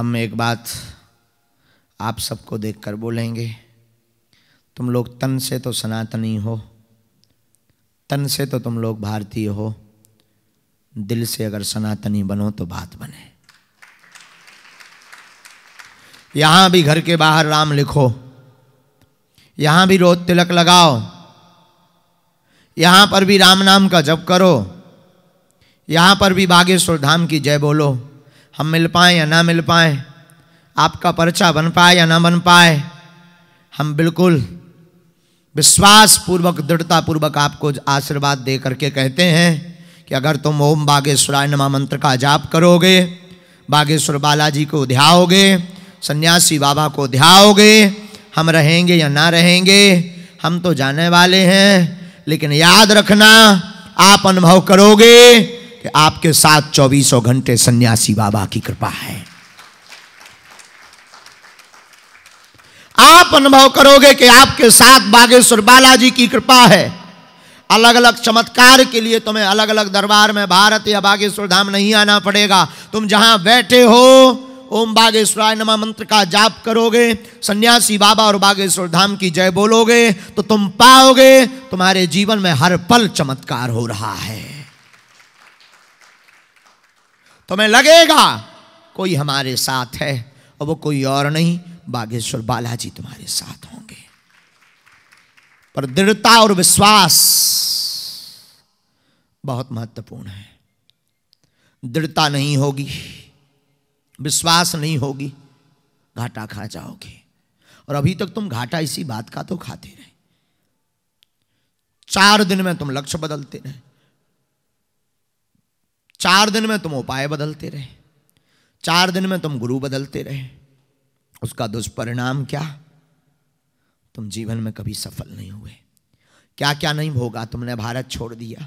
हम एक बात आप सबको देखकर बोलेंगे तुम लोग तन से तो सनातनी हो तन से तो तुम लोग भारतीय हो दिल से अगर सनातनी बनो तो बात बने यहां भी घर के बाहर राम लिखो यहां भी रोज तिलक लगाओ यहां पर भी राम नाम का जप करो यहां पर भी बागेश्वर धाम की जय बोलो हम मिल पाएँ या ना मिल पाएँ आपका पर्चा बन पाए या ना बन पाए हम बिल्कुल विश्वास पूर्वक दृढ़ता पूर्वक आपको आशीर्वाद दे करके कहते हैं कि अगर तुम ओम बागेश्वराय नमा मंत्र का जाप करोगे बागेश्वर बालाजी को ध्याओगे सन्यासी बाबा को ध्याओगे हम रहेंगे या ना रहेंगे हम तो जाने वाले हैं लेकिन याद रखना आप अनुभव करोगे कि आपके साथ चौबीसों घंटे सन्यासी बाबा की कृपा है आप अनुभव करोगे कि आपके साथ बागेश्वर बालाजी की कृपा है अलग अलग चमत्कार के लिए तुम्हें अलग अलग दरबार में भारत या बागेश्वर धाम नहीं आना पड़ेगा तुम जहां बैठे हो ओम बागेश्वराय नमा मंत्र का जाप करोगे सन्यासी बाबा और बागेश्वर धाम की जय बोलोगे तो तुम पाओगे तुम्हारे जीवन में हर पल चमत्कार हो रहा है तुम्हें लगेगा कोई हमारे साथ है और वो कोई और नहीं बागेश्वर बालाजी तुम्हारे साथ होंगे पर दृढ़ता और विश्वास बहुत महत्वपूर्ण है दृढ़ता नहीं होगी विश्वास नहीं होगी घाटा खा जाओगे और अभी तक तुम घाटा इसी बात का तो खाते रहे चार दिन में तुम लक्ष्य बदलते रहे चार दिन में तुम उपाय बदलते रहे चार दिन में तुम गुरु बदलते रहे उसका दुष्परिणाम क्या तुम जीवन में कभी सफल नहीं हुए क्या क्या नहीं भोगा तुमने भारत छोड़ दिया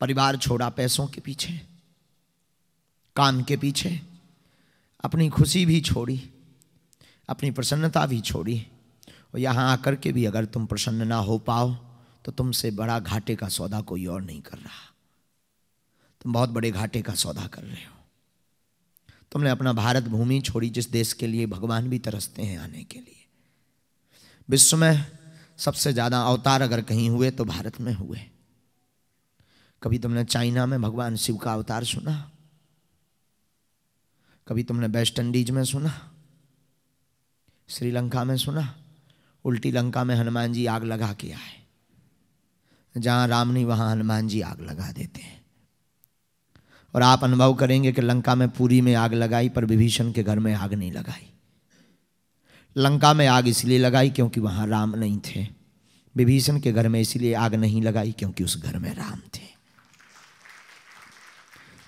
परिवार छोड़ा पैसों के पीछे काम के पीछे अपनी खुशी भी छोड़ी अपनी प्रसन्नता भी छोड़ी और यहाँ आकर के भी अगर तुम प्रसन्न ना हो पाओ तो तुमसे बड़ा घाटे का सौदा कोई और नहीं कर रहा तुम बहुत बड़े घाटे का सौदा कर रहे हो तुमने अपना भारत भूमि छोड़ी जिस देश के लिए भगवान भी तरसते हैं आने के लिए विश्व में सबसे ज़्यादा अवतार अगर कहीं हुए तो भारत में हुए कभी तुमने चाइना में भगवान शिव का अवतार सुना कभी तुमने वेस्ट इंडीज में सुना श्रीलंका में सुना उल्टी लंका में हनुमान जी आग लगा के आए जहाँ राम नहीं वहाँ हनुमान जी आग लगा देते हैं और आप अनुभव करेंगे कि लंका में पूरी में आग लगाई पर विभीषण के घर में आग नहीं लगाई लंका में आग इसलिए लगाई क्योंकि वहाँ राम नहीं थे विभीषण के घर में इसलिए आग नहीं लगाई क्योंकि उस घर में राम थे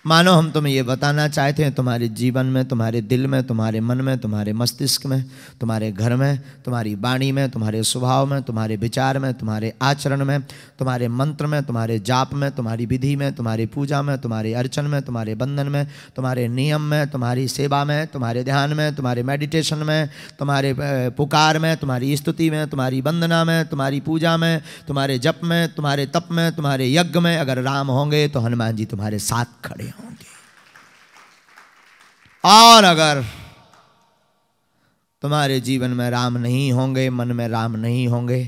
मानो हम तुम्हें ये बताना चाहते हैं तुम्हारे जीवन में तुम्हारे दिल में तुम्हारे मन में तुम्हारे मस्तिष्क में तुम्हारे घर में तुम्हारी वाणी में तुम्हारे स्वभाव में तुम्हारे विचार में तुम्हारे आचरण में तुम्हारे मंत्र में तुम्हारे जाप में तुम्हारी विधि में तुम्हारी पूजा में तुम्हारे अर्चन में तुम्हारे बंधन में तुम्हारे नियम में तुम्हारी सेवा में तुम्हारे ध्यान में तुम्हारे मेडिटेशन में तुम्हारे पुकार में तुम्हारी स्तुति में तुम्हारी वंदना में तुम्हारी पूजा में तुम्हारे जप में तुम्हारे तप में तुम्हारे यज्ञ में अगर राम होंगे तो हनुमान जी तुम्हारे साथ खड़े होंगे और अगर तुम्हारे जीवन में राम नहीं होंगे मन में राम नहीं होंगे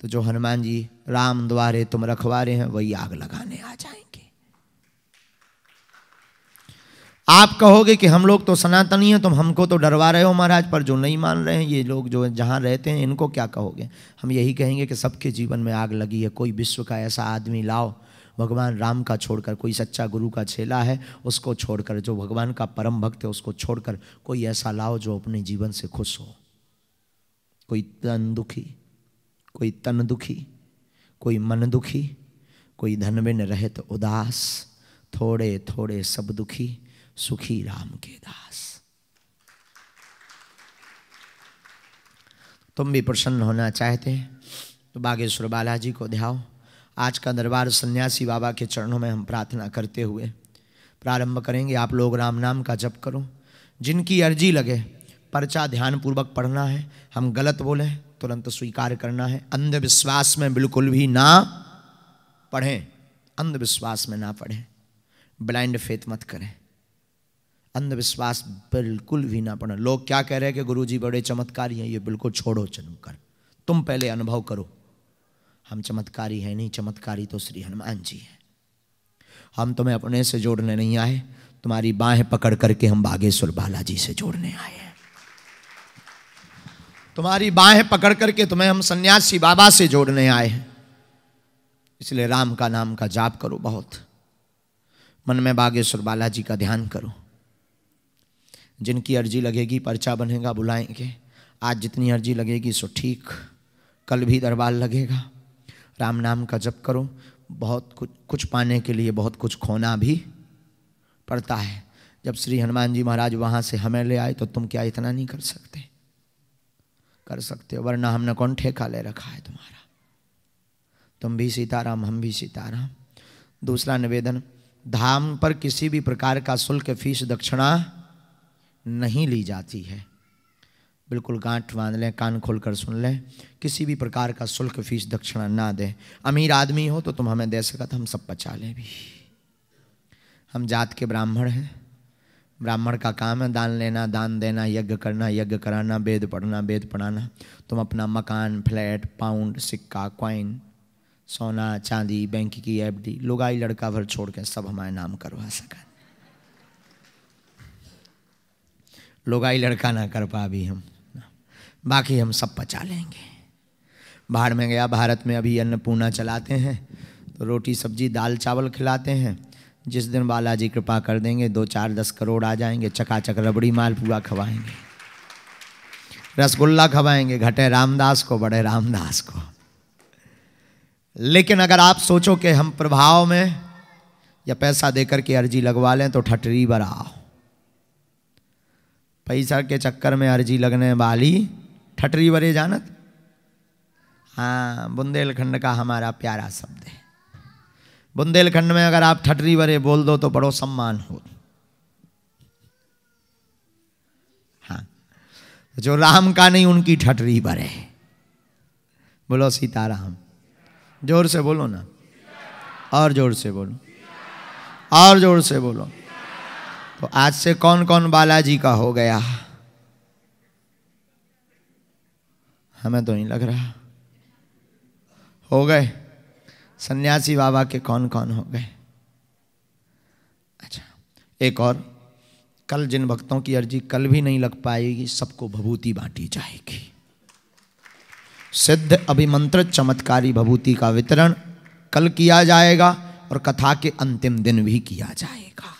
तो जो हनुमान जी राम द्वारे तुम रखवारे हैं वही आग लगाने आ जाएंगे आप कहोगे कि हम लोग तो सनातनी हैं तुम हमको तो डरवा रहे हो महाराज पर जो नहीं मान रहे हैं ये लोग जो जहां रहते हैं इनको क्या कहोगे हम यही कहेंगे कि सबके जीवन में आग लगी है कोई विश्व का ऐसा आदमी लाओ भगवान राम का छोड़कर कोई सच्चा गुरु का चेला है उसको छोड़कर जो भगवान का परम भक्त है उसको छोड़कर कोई ऐसा लाओ जो अपने जीवन से खुश हो कोई तन दुखी कोई तन दुखी कोई मन दुखी कोई धन में न तो उदास थोड़े थोड़े सब दुखी सुखी राम के दास तुम भी प्रसन्न होना चाहते हैं तो बागेश्वर बालाजी को ध्याओ आज का दरबार सन्यासी बाबा के चरणों में हम प्रार्थना करते हुए प्रारंभ करेंगे आप लोग राम नाम का जप करो जिनकी अर्जी लगे पर्चा ध्यानपूर्वक पढ़ना है हम गलत बोले तुरंत स्वीकार करना है अंधविश्वास में बिल्कुल भी ना पढ़ें अंधविश्वास में ना पढ़ें ब्लाइंड फेथ मत करें अंधविश्वास बिल्कुल भी ना पढ़ें लोग क्या कह रहे हैं कि गुरुजी बड़े चमत्कारी हैं ये बिल्कुल छोड़ो कर तुम पहले अनुभव करो हम चमत्कारी हैं नहीं चमत्कारी तो श्री हनुमान जी हैं हम तुम्हें अपने से जोड़ने नहीं आए तुम्हारी बाहें पकड़ करके हम बागेश्वर बालाजी से जोड़ने आए हैं तुम्हारी बाहें पकड़ करके तुम्हें हम सन्यासी बाबा से जोड़ने आए हैं इसलिए राम का नाम का जाप करो बहुत मन में बागेश्वर बालाजी का ध्यान करो जिनकी अर्जी लगेगी पर्चा बनेगा बुलाएंगे आज जितनी अर्जी लगेगी सो ठीक कल भी दरबार लगेगा राम नाम का जप करो बहुत कुछ कुछ पाने के लिए बहुत कुछ खोना भी पड़ता है जब श्री हनुमान जी महाराज वहाँ से हमें ले आए तो तुम क्या इतना नहीं कर सकते कर सकते हो वरना हमने कौन ठेका ले रखा है तुम्हारा तुम भी सीताराम हम भी सीताराम दूसरा निवेदन धाम पर किसी भी प्रकार का शुल्क फीस दक्षिणा नहीं ली जाती है बिल्कुल गांठ बांध लें कान खोल कर सुन लें किसी भी प्रकार का शुल्क फीस दक्षिणा ना दें अमीर आदमी हो तो तुम हमें दे सका तो हम सब बचा लें भी हम जात के ब्राह्मण हैं ब्राह्मण का काम है दान लेना दान देना यज्ञ करना यज्ञ कराना वेद पढ़ना वेद पढ़ाना तुम अपना मकान फ्लैट पाउंड सिक्का क्वाइन सोना चांदी बैंक की एफ डी लुगाई लड़का भर छोड़ के सब हमारे नाम करवा सका लुगाई लड़का ना कर पा भी हम बाकी हम सब पचा लेंगे बाहर में गया भारत में अभी अन्नपूर्णा चलाते हैं तो रोटी सब्जी दाल चावल खिलाते हैं जिस दिन बालाजी कृपा कर देंगे दो चार दस करोड़ आ जाएंगे चकाचक रबड़ी माल पूरा खवाएंगे रसगुल्ला खवाएंगे घटे रामदास को बड़े रामदास को लेकिन अगर आप सोचो कि हम प्रभाव में या पैसा देकर के अर्जी लगवा लें तो ठटरी बराओ पैसा के चक्कर में अर्जी लगने वाली ठटरी बरे जानत हाँ बुंदेलखंड का हमारा प्यारा शब्द है बुंदेलखंड में अगर आप ठटरी बरे बोल दो तो बड़ो सम्मान हो हाँ जो राम का नहीं उनकी ठटरी बरे बोलो सीताराम जोर से बोलो ना और जोर से बोलो और जोर से बोलो तो आज से कौन कौन बालाजी का हो गया हमें तो नहीं लग रहा हो गए सन्यासी बाबा के कौन कौन हो गए अच्छा एक और कल जिन भक्तों की अर्जी कल भी नहीं लग पाएगी सबको भभूति बांटी जाएगी सिद्ध अभिमंत्र चमत्कारी भभूति का वितरण कल किया जाएगा और कथा के अंतिम दिन भी किया जाएगा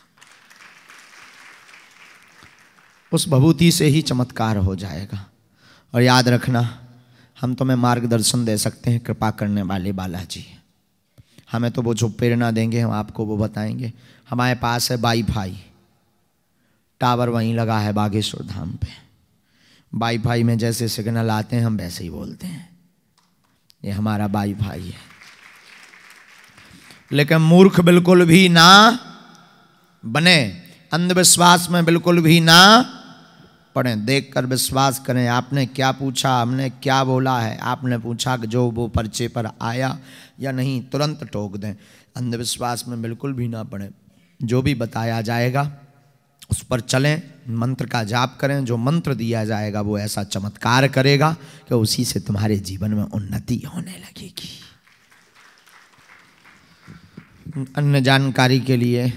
उस भभूति से ही चमत्कार हो जाएगा और याद रखना हम तुम्हें मार्गदर्शन दे सकते हैं कृपा करने वाले बालाजी हमें तो वो जो प्रेरणा देंगे हम आपको वो बताएंगे हमारे पास है भाई टावर वहीं लगा है बागेश्वर धाम पे भाई में जैसे सिग्नल आते हैं हम वैसे ही बोलते हैं ये हमारा भाई है लेकिन मूर्ख बिल्कुल भी ना बने अंधविश्वास में बिल्कुल भी ना पढ़ें देख कर विश्वास करें आपने क्या पूछा हमने क्या बोला है आपने पूछा कि जो वो पर्चे पर आया या नहीं तुरंत टोक दें अंधविश्वास में बिल्कुल भी ना पढ़ें जो भी बताया जाएगा उस पर चलें मंत्र का जाप करें जो मंत्र दिया जाएगा वो ऐसा चमत्कार करेगा कि उसी से तुम्हारे जीवन में उन्नति होने लगेगी अन्य जानकारी के लिए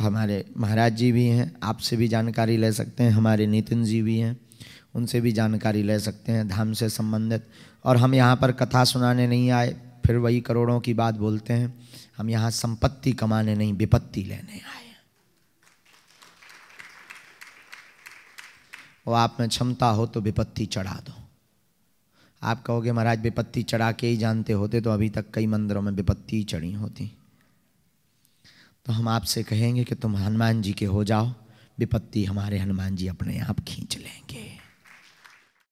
हमारे महाराज जी भी हैं आपसे भी जानकारी ले सकते हैं हमारे नितिन जी भी हैं उनसे भी जानकारी ले सकते हैं धाम से संबंधित और हम यहाँ पर कथा सुनाने नहीं आए फिर वही करोड़ों की बात बोलते हैं हम यहाँ संपत्ति कमाने नहीं विपत्ति लेने आए वो आप में क्षमता हो तो विपत्ति चढ़ा दो आप कहोगे महाराज विपत्ति चढ़ा के ही जानते होते तो अभी तक कई मंदिरों में विपत्ति चढ़ी होती तो हम आपसे कहेंगे कि तुम हनुमान जी के हो जाओ विपत्ति हमारे हनुमान जी अपने आप खींच लेंगे